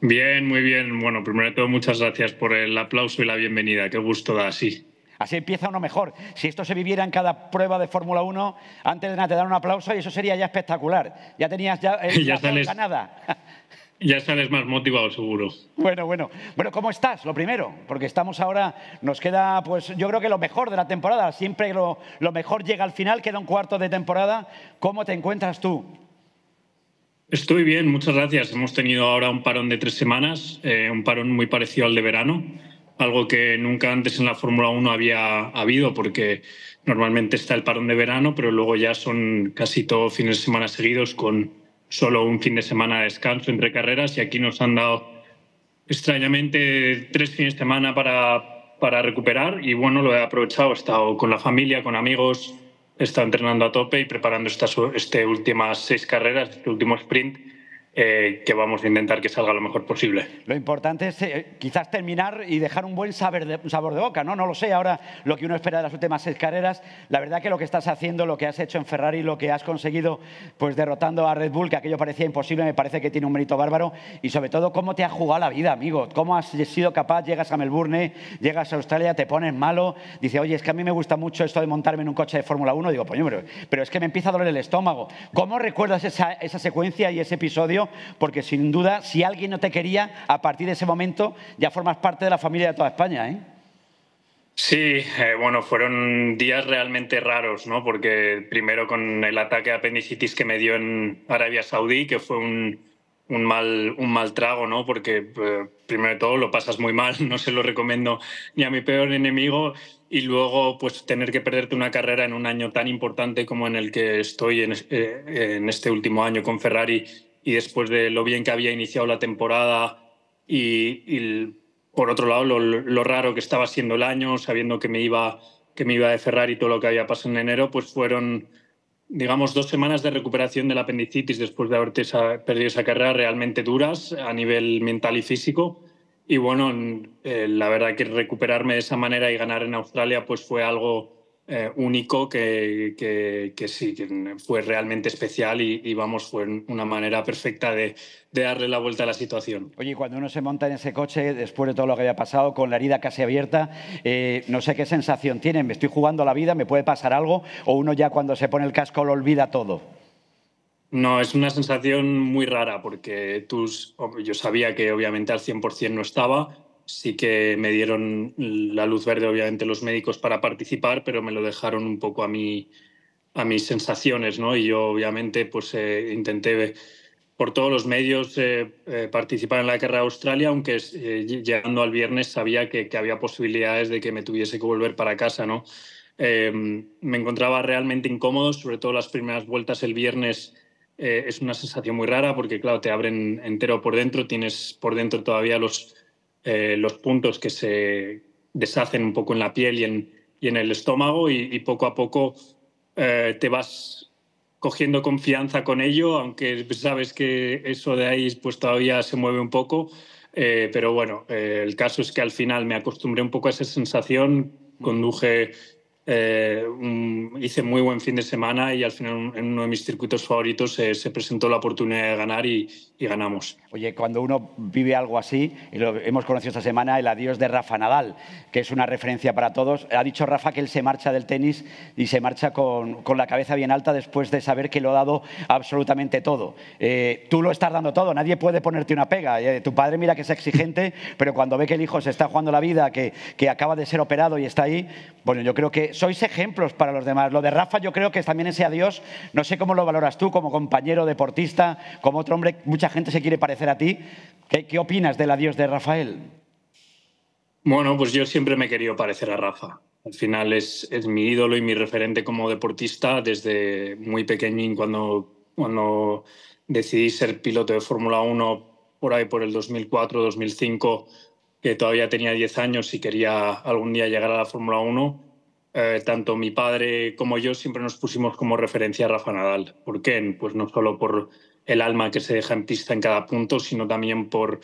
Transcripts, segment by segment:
Bien, muy bien. Bueno, primero de todo, muchas gracias por el aplauso y la bienvenida. Qué gusto da así. Así empieza uno mejor. Si esto se viviera en cada prueba de Fórmula 1, antes de nada te dan un aplauso y eso sería ya espectacular. Ya tenías ya, ya sales, ganada. ya sales más motivado, seguro. Bueno, bueno. Bueno, ¿cómo estás? Lo primero, porque estamos ahora, nos queda, pues yo creo que lo mejor de la temporada. Siempre lo, lo mejor llega al final, queda un cuarto de temporada. ¿Cómo te encuentras tú? Estoy bien, muchas gracias. Hemos tenido ahora un parón de tres semanas, eh, un parón muy parecido al de verano, algo que nunca antes en la Fórmula 1 había habido, porque normalmente está el parón de verano, pero luego ya son casi todos fines de semana seguidos con solo un fin de semana de descanso entre carreras y aquí nos han dado extrañamente tres fines de semana para, para recuperar y bueno, lo he aprovechado, he estado con la familia, con amigos, está entrenando a tope y preparando estas, este últimas seis carreras, este último sprint, eh, que vamos a intentar que salga lo mejor posible. Lo importante es eh, quizás terminar y dejar un buen sabor de boca, ¿no? No lo sé, ahora lo que uno espera de las últimas seis carreras, la verdad que lo que estás haciendo, lo que has hecho en Ferrari, lo que has conseguido pues derrotando a Red Bull, que aquello parecía imposible, me parece que tiene un mérito bárbaro y sobre todo cómo te ha jugado la vida, amigo, cómo has sido capaz, llegas a Melbourne, llegas a Australia, te pones malo, dice, oye, es que a mí me gusta mucho esto de montarme en un coche de Fórmula 1, digo, pues pero, pero es que me empieza a doler el estómago. ¿Cómo recuerdas esa secuencia y ese episodio? porque sin duda, si alguien no te quería, a partir de ese momento ya formas parte de la familia de toda España, ¿eh? Sí, eh, bueno, fueron días realmente raros, ¿no? Porque primero con el ataque a apendicitis que me dio en Arabia Saudí, que fue un, mal, trago, ¿no? Porque eh, primero de todo lo pasas muy mal, no se lo recomiendo ni a mi peor enemigo, y luego pues tener que perderte una carrera en un año tan importante como en el que estoy en este último año con Ferrari y después de lo bien que había iniciado la temporada y, por otro lado lo, raro que estaba siendo el año, sabiendo que me iba que me iba de Ferrari y todo lo que había pasado en enero, pues fueron digamos dos semanas de recuperación de la apendicitis después de haber perdido esa carrera realmente duras a nivel mental y físico. Y bueno, eh, la verdad que recuperarme de esa manera y ganar en Australia pues fue algo eh, único que, que, sí, que fue realmente especial y, vamos, fue una manera perfecta de, de, darle la vuelta a la situación. Oye, cuando uno se monta en ese coche, después de todo lo que había pasado, con la herida casi abierta, eh, no sé qué sensación tiene, me estoy jugando la vida, me puede pasar algo, o uno ya cuando se pone el casco lo olvida todo. No, es una sensación muy rara porque tú, yo sabía que obviamente al 100% no estaba, sí que me dieron la luz verde, obviamente, los médicos para participar, pero me lo dejaron un poco a mí a mis sensaciones, ¿no? Y yo obviamente pues eh, intenté por todos los medios eh, eh, participar en la carrera de Australia, aunque llegando al viernes sabía que, que, había posibilidades de que me tuviese que volver para casa, ¿no? Em, me encontraba realmente incómodo, sobre todo las primeras vueltas el viernes es una sensación muy rara porque, claro, te abren entero por dentro, tienes por dentro todavía los, eh, los puntos que se deshacen un poco en la piel y en, el estómago y, poco a poco eh, te vas cogiendo confianza con ello, aunque sabes que eso de ahí pues todavía se mueve un poco. Eh, pero bueno, el caso es que al final me acostumbré un poco a esa sensación, mm. conduje eh, hice muy buen fin de semana y al final en uno de mis circuitos favoritos eh, se presentó la oportunidad de ganar y, ganamos. Oye, cuando uno vive algo así, y lo hemos conocido esta semana, el adiós de Rafa Nadal, que es una referencia para todos. Ha dicho Rafa que él se marcha del tenis y se marcha con, con la cabeza bien alta después de saber que lo ha dado absolutamente todo. Eh, tú lo estás dando todo, nadie puede ponerte una pega. tu padre mira que es exigente, pero cuando ve que el hijo se está jugando la vida, que, que acaba de ser operado y está ahí, bueno, yo creo que sois ejemplos para los demás. Lo de Rafa yo creo que también ese adiós, no sé cómo lo valoras tú como compañero deportista, como otro hombre, mucha gente se quiere parecer a ti. ¿Qué, opinas del adiós de Rafael? Bueno, pues yo siempre me he querido parecer a Rafa. Al final es, mi ídolo y mi referente como deportista desde muy pequeñín cuando, cuando decidí ser piloto de Fórmula 1 por ahí por el 2004, 2005, que todavía tenía 10 años y quería algún día llegar a la Fórmula 1, eh, tanto mi padre como yo siempre nos pusimos como referencia a Rafa Nadal. ¿Por qué? Pues no solo por el alma que se deja en pista en cada punto, sino también por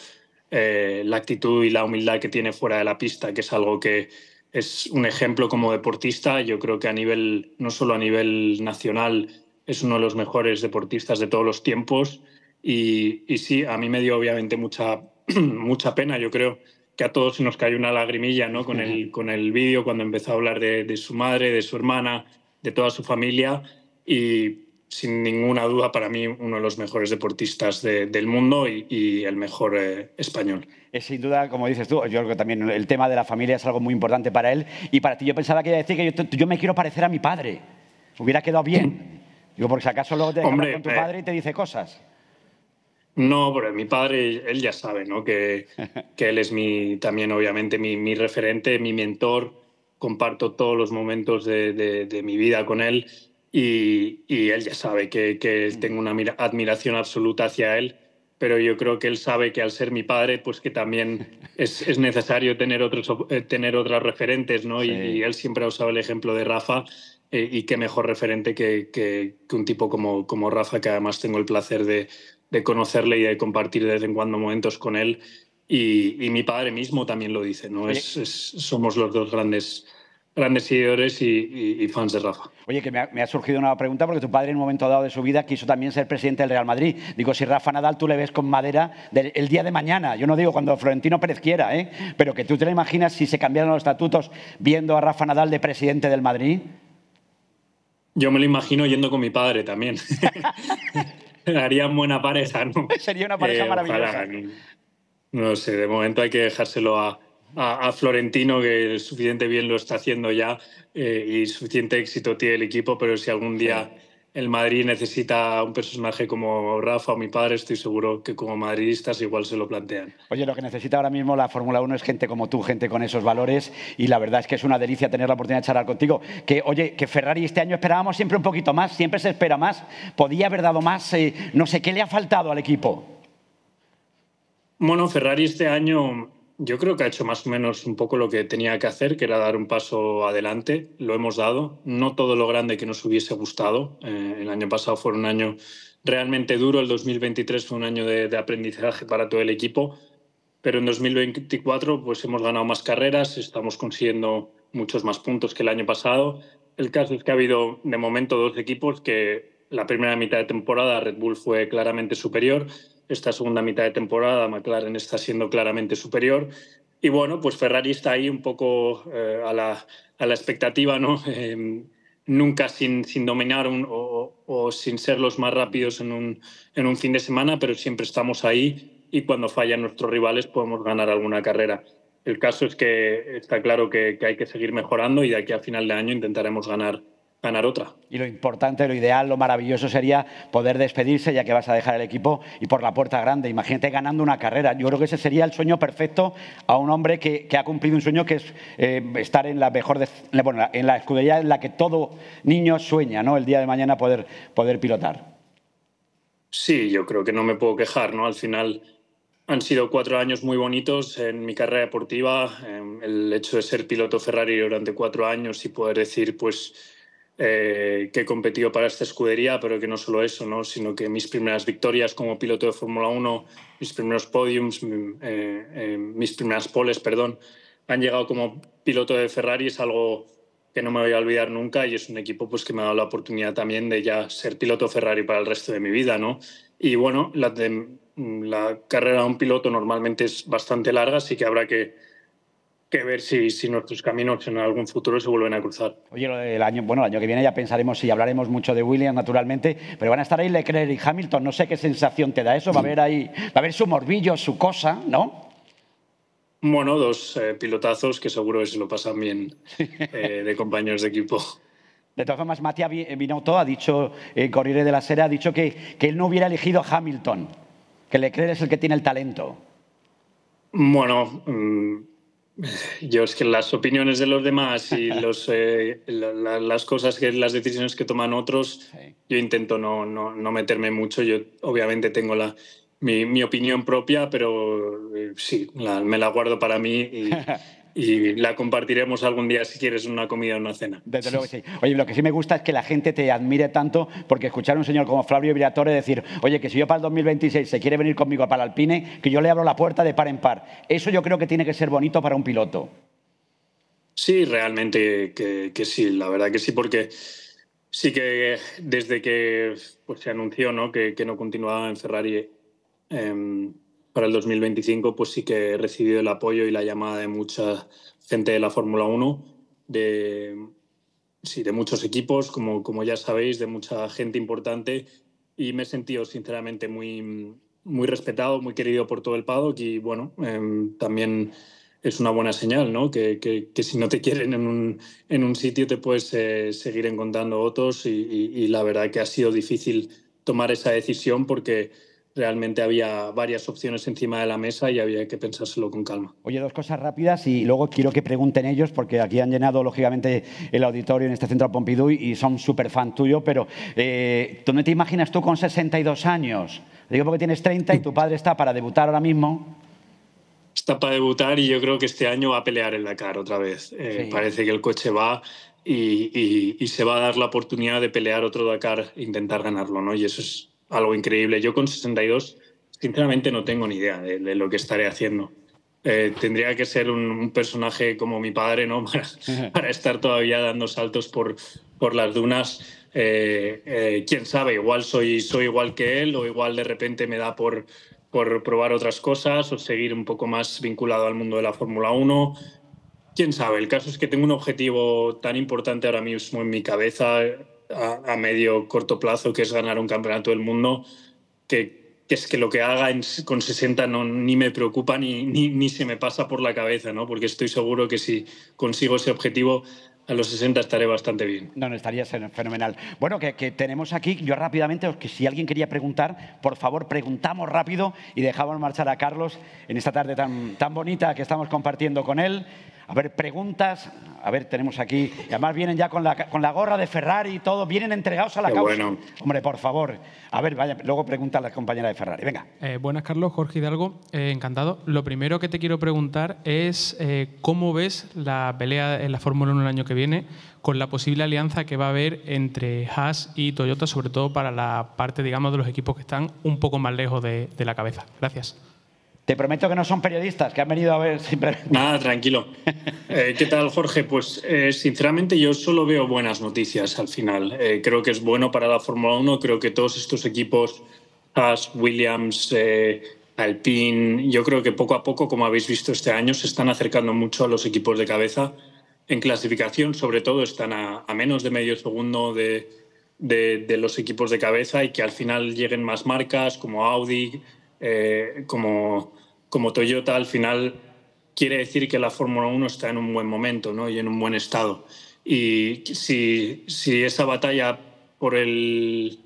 eh, la actitud y la humildad que tiene fuera de la pista, que es algo que es un ejemplo como deportista. Yo creo que a nivel, no solo a nivel nacional, es uno de los mejores deportistas de todos los tiempos. Y, y sí, a mí me dio obviamente mucha, mucha pena, yo creo, que a todos nos cayó una lagrimilla ¿no? con el, con el vídeo cuando empezó a hablar de, su madre, de su hermana, de toda su familia y sin ninguna duda para mí uno de los mejores deportistas del mundo y, el mejor eh, español. Es sin duda, como dices tú, yo creo que también el tema de la familia es algo muy importante para él y para ti. Yo pensaba que iba decir que yo, me quiero parecer a mi padre. Hubiera quedado bien. Digo, porque si acaso luego te con tu eh, padre y te dice cosas. No, pero mi padre, él ya sabe, ¿no? Que, que él es mi, también obviamente mi, mi, referente, mi mentor. Comparto todos los momentos de, de, mi vida con él y, y él ya sabe que, que, mm. tengo una admiración absoluta hacia él, pero yo creo que él sabe que al ser mi padre, pues que también es, es necesario tener, otros, eh, tener otras referentes, ¿no? Y, él siempre ha usado el ejemplo de Rafa eh, y qué mejor referente que, que, que un tipo como, como Rafa, que además tengo el placer de de conocerle y de compartir de vez en cuando momentos con él. Y, mi padre mismo también lo dice, ¿no? Es, somos los dos grandes grandes seguidores y, fans de Rafa. Oye, que me ha, surgido una pregunta porque tu padre en un momento dado de su vida quiso también ser presidente del Real Madrid. Digo, si Rafa Nadal tú le ves con madera del, el día de mañana, yo no digo cuando Florentino Pérez quiera, ¿eh? pero que tú te lo imaginas si se cambiaran los estatutos viendo a Rafa Nadal de presidente del Madrid. Yo me lo imagino yendo con mi padre también. Harían buena pareja, ¿no? Sería una pareja eh, maravillosa. no, sé, de momento hay que dejárselo a, Florentino, que suficiente bien lo está haciendo ya eh, y suficiente éxito tiene el equipo, pero si algún día el Madrid necesita un personaje como Rafa o mi padre, estoy seguro que como madridistas igual se lo plantean. Oye, lo que necesita ahora mismo la Fórmula 1 es gente como tú, gente con esos valores, y la verdad es que es una delicia tener la oportunidad de charlar contigo. Que, oye, que Ferrari este año esperábamos siempre un poquito más, siempre se espera más, podía haber dado más, eh, no sé, ¿qué le ha faltado al equipo? Bueno, Ferrari este año yo creo que ha hecho más o menos un poco lo que tenía que hacer, que era dar un paso adelante. Lo hemos dado. No todo lo grande que nos hubiese gustado. Eh, el año pasado fue un año realmente duro. El 2023 fue un año de, aprendizaje para todo el equipo. Pero en 2024 pues hemos ganado más carreras, estamos consiguiendo muchos más puntos que el año pasado. El caso es que ha habido de momento dos equipos que la primera mitad de temporada Red Bull fue claramente superior, esta segunda mitad de temporada McLaren está siendo claramente superior. Y bueno, pues Ferrari está ahí un poco eh, a, la, a, la, expectativa, ¿no? Em, nunca sin, sin dominar o, sin ser los más rápidos en un, en un fin de semana, pero siempre estamos ahí y cuando fallan nuestros rivales podemos ganar alguna carrera. El caso es que está claro que, que hay que seguir mejorando y de aquí a final de año intentaremos ganar ganar otra. Y lo importante, lo ideal, lo maravilloso sería poder despedirse ya que vas a dejar el equipo y por la puerta grande. Imagínate ganando una carrera. Yo creo que ese sería el sueño perfecto a un hombre que, ha cumplido un sueño que es eh, estar en la mejor, bueno, en la escudería en la que todo niño sueña, ¿no? El día de mañana poder, poder pilotar. Sí, yo creo que no me puedo quejar, ¿no? Al final han sido cuatro años muy bonitos en mi carrera deportiva. Em, el hecho de ser piloto Ferrari durante cuatro años y poder decir, pues eh, que he competido para esta escudería, pero que no solo eso, ¿no? sino que mis primeras victorias como piloto de Fórmula 1, mis primeros podiums, mm, eh, eh, mis primeras poles, perdón, han llegado como piloto de Ferrari, es algo que no me voy a olvidar nunca y es un equipo pues, que me ha dado la oportunidad también de ya ser piloto Ferrari para el resto de mi vida. ¿no? Y bueno, la, mm, la carrera de un piloto normalmente es bastante larga, así que habrá que que ver si, si, nuestros caminos en algún futuro se vuelven a cruzar. Oye, el año, bueno, el año que viene ya pensaremos y hablaremos mucho de Williams, naturalmente, pero van a estar ahí Leclerc y Hamilton. No sé qué sensación te da eso. Va a haber ahí, va a haber su morbillo, su cosa, ¿no? Bueno, dos eh, pilotazos que seguro es se lo pasan bien eh, de compañeros de equipo. De todas formas, Matías eh, Binotto ha dicho, eh, Corriere de la Sera, ha dicho que, que él no hubiera elegido Hamilton, que Leclerc es el que tiene el talento. Bueno, mm, yo es que las opiniones de los demás y los, eh, las cosas, que, las decisiones que toman otros, yo intento no, no, meterme mucho. Yo obviamente tengo la, mi, mi opinión propia, pero eh, sí, me la guardo para mí y, y la compartiremos algún día si quieres una comida o una cena. Desde luego que sí. Oye, lo que sí me gusta es que la gente te admire tanto porque escuchar a un señor como Flavio Briatore decir, oye, que si yo para el 2026 se quiere venir conmigo para Palalpine, Alpine, que yo le abro la puerta de par en par. Eso yo creo que tiene que ser bonito para un piloto. Sí, realmente que, sí, la verdad que sí, porque sí que desde que pues, se anunció ¿no? Que, no continuaba en Ferrari, em, para el 2025, pues sí que he recibido el apoyo y la llamada de mucha gente de la Fórmula 1, de, sí, de muchos equipos, como, como ya sabéis, de mucha gente importante. Y me he sentido sinceramente muy, muy respetado, muy querido por todo el paddock y bueno, em, también es una buena señal, ¿no? Que, que, si no te quieren en un, en un sitio te puedes eh, seguir encontrando otros y, la verdad que ha sido difícil tomar esa decisión porque realmente había varias opciones encima de la mesa y había que pensárselo con calma. Oye, dos cosas rápidas y luego quiero que pregunten ellos, porque aquí han llenado lógicamente el auditorio en este centro Pompidou y son súper fan tuyo, pero eh, ¿dónde te imaginas tú con 62 años? Digo porque tienes 30 y tu padre está para debutar ahora mismo. Está para debutar y yo creo que este año va a pelear el Dakar otra vez. Eh, parece que el coche va, y, y, se va a dar la oportunidad de pelear otro Dakar e intentar ganarlo, ¿no? Y eso es algo increíble. Yo con 62, sinceramente, no tengo ni idea de, lo que estaré haciendo. Eh, tendría que ser un, personaje como mi padre, ¿no? Para, estar todavía dando saltos por, por las dunas. Eh, eh, quién sabe, igual soy, soy igual que él o igual de repente me da por, por probar otras cosas o seguir un poco más vinculado al mundo de la Fórmula 1. Quién sabe, el caso es que tengo un objetivo tan importante ahora mismo en mi cabeza a, medio corto plazo, que es ganar un campeonato del mundo, que, es que lo que haga con 60 no, ni me preocupa ni, ni, se me pasa por la cabeza, ¿no? porque estoy seguro que si consigo ese objetivo... A los 60 estaré bastante bien. No, estaría fenomenal. Bueno, que, tenemos aquí, yo rápidamente, que si alguien quería preguntar, por favor, preguntamos rápido y dejamos marchar a Carlos en esta tarde tan, tan bonita que estamos compartiendo con él. A ver, preguntas. A ver, tenemos aquí. Y además vienen ya con la, con la gorra de Ferrari y todo. Vienen entregados a la Qué causa. Bueno. Hombre, por favor. A ver, vaya, luego pregunta a la compañera de Ferrari. Venga. Eh, buenas, Carlos. Jorge Hidalgo. Eh, encantado. Lo primero que te quiero preguntar es eh, cómo ves la pelea en la Fórmula 1 el año que viene con la posible alianza que va a haber entre Haas y Toyota, sobre todo para la parte, digamos, de los equipos que están un poco más lejos de, de la cabeza. Gracias. Te prometo que no son periodistas, que han venido a ver Nada, tranquilo. Eh, ¿Qué tal, Jorge? Pues eh, sinceramente yo solo veo buenas noticias al final. Eh, creo que es bueno para la Fórmula 1, creo que todos estos equipos, Haas, Williams, Alpine, yo creo que poco a poco, como habéis visto este año, se están acercando mucho a los equipos de cabeza. En clasificación, sobre todo, están a, menos de medio segundo de los equipos de cabeza y que al final lleguen más marcas como Audi, eh, como, Toyota al final quiere decir que la Fórmula 1 está en un buen momento ¿no? y en un buen estado. Y si, esa batalla por el,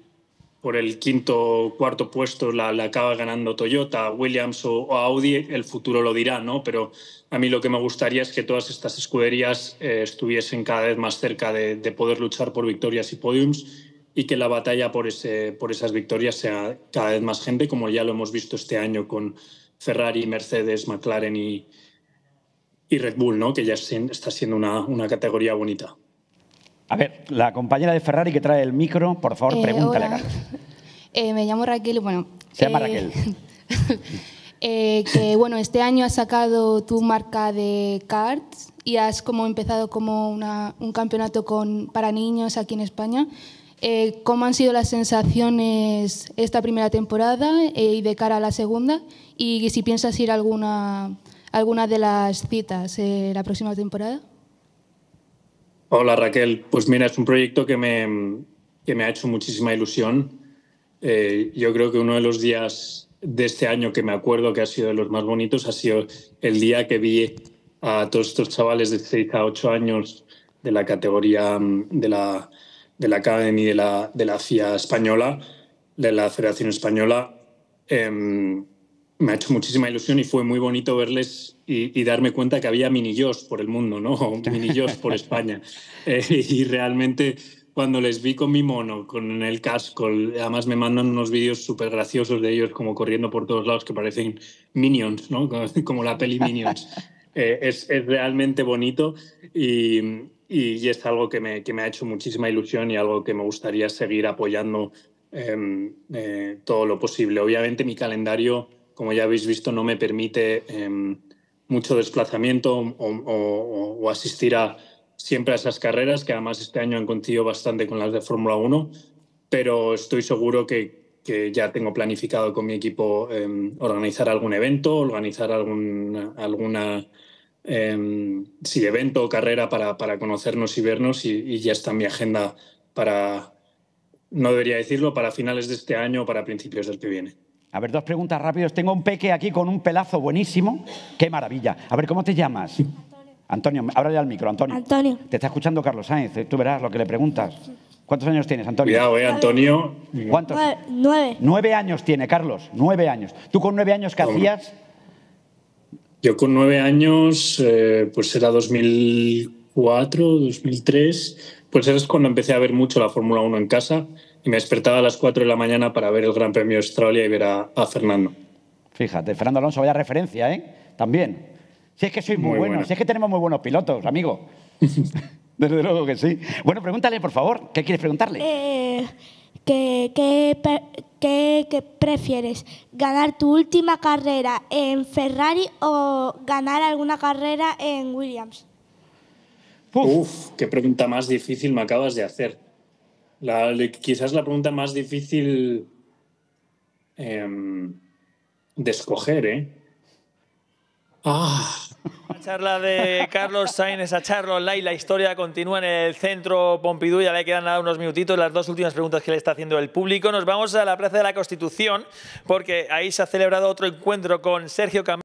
quinto o cuarto puesto la, acaba ganando Toyota, Williams o, Audi, el futuro lo dirá, ¿no? Pero a mí lo que me gustaría es que todas estas escuderías eh, estuviesen cada vez más cerca de, de poder luchar por victorias y podiums y que la batalla por, ese, por esas victorias sea cada vez más gente, como ya lo hemos visto este año con Ferrari, Mercedes, McLaren y, y Red Bull, ¿no? que ya está siendo una, una categoría bonita. A ver, la compañera de Ferrari que trae el micro, por favor, eh, pregúntale eh, me llamo Raquel, bueno. Se llama eh, Raquel. que bueno, este año has sacado tu marca de cards y has como empezado como una, un campeonato con, para niños aquí en España. Eh, cómo han sido las sensaciones esta primera temporada eh, y de cara a la segunda y si piensas ir a alguna, alguna de las citas eh, la próxima temporada. Hola Raquel, pues mira, es un proyecto que me, que me ha hecho muchísima ilusión. yo creo que uno de los días de este año que me acuerdo que ha sido de los más bonitos ha sido el día que vi a todos estos chavales de 6 a 8 años de la categoría de la de la Academy de la, de FIA española, de la Federación Española, em, me ha hecho muchísima ilusión y fue muy bonito verles y, darme cuenta que había mini por el mundo, ¿no? O por España. Eh, y realmente cuando les vi con mi mono, con el casco, además me mandan unos vídeos súper graciosos de ellos como corriendo por todos lados que parecen minions, ¿no? Como la peli minions. Eh, es, es, realmente bonito y, y, es algo que me, que me, ha hecho muchísima ilusión y algo que me gustaría seguir apoyando em, eh, todo lo posible. Obviamente mi calendario, como ya habéis visto, no me permite em, mucho desplazamiento o, asistir a siempre a esas carreras, que además este año han coincidido bastante con las de Fórmula 1, pero estoy seguro que, ya tengo planificado con mi equipo em, organizar algún evento, organizar algún, alguna Em, si evento o carrera para, conocernos y vernos y, ya está mi agenda para, no debería decirlo, para finales de este año o para principios del que viene. A ver, dos preguntas rápidas. Tengo un peque aquí con un pelazo buenísimo. ¡Qué maravilla! A ver, ¿cómo te llamas? Antonio, ahora ya al micro, Antonio. Antonio. Te está escuchando Carlos Sáenz, eh, tú verás lo que le preguntas. ¿Cuántos años tienes, Antonio? Cuidado, ¿eh, Antonio? ¿Cuántos? Nueve. Nueve años tiene, Carlos, nueve años. ¿Tú con nueve años qué hacías? Yo con nueve años, eh, pues era 2004, 2003, pues eso es cuando empecé a ver mucho la Fórmula 1 en casa y me despertaba a las 4 de la mañana para ver el Gran Premio de Australia y ver a, Fernando. Fíjate, Fernando Alonso, vaya referencia, ¿eh? También. Si es que soy muy, buenos, bueno, si es que tenemos muy buenos pilotos, amigo. Desde luego que sí. Bueno, pregúntale, por favor, ¿qué quieres preguntarle? Eh, ¿qué, qué, ¿Qué, prefieres? ¿Ganar tu última carrera en Ferrari o ganar alguna carrera en Williams? Uf, qué pregunta más difícil me acabas de hacer. quizás la pregunta más difícil em, de escoger, ¿eh? Ah, la charla de Carlos Sainz, esa charla online, la historia continúa en el centro Pompidou, ya le quedan nada unos minutitos, las dos últimas preguntas que le está haciendo el público. Nos vamos a la Plaza de la Constitución, porque ahí se ha celebrado otro encuentro con Sergio Camilo.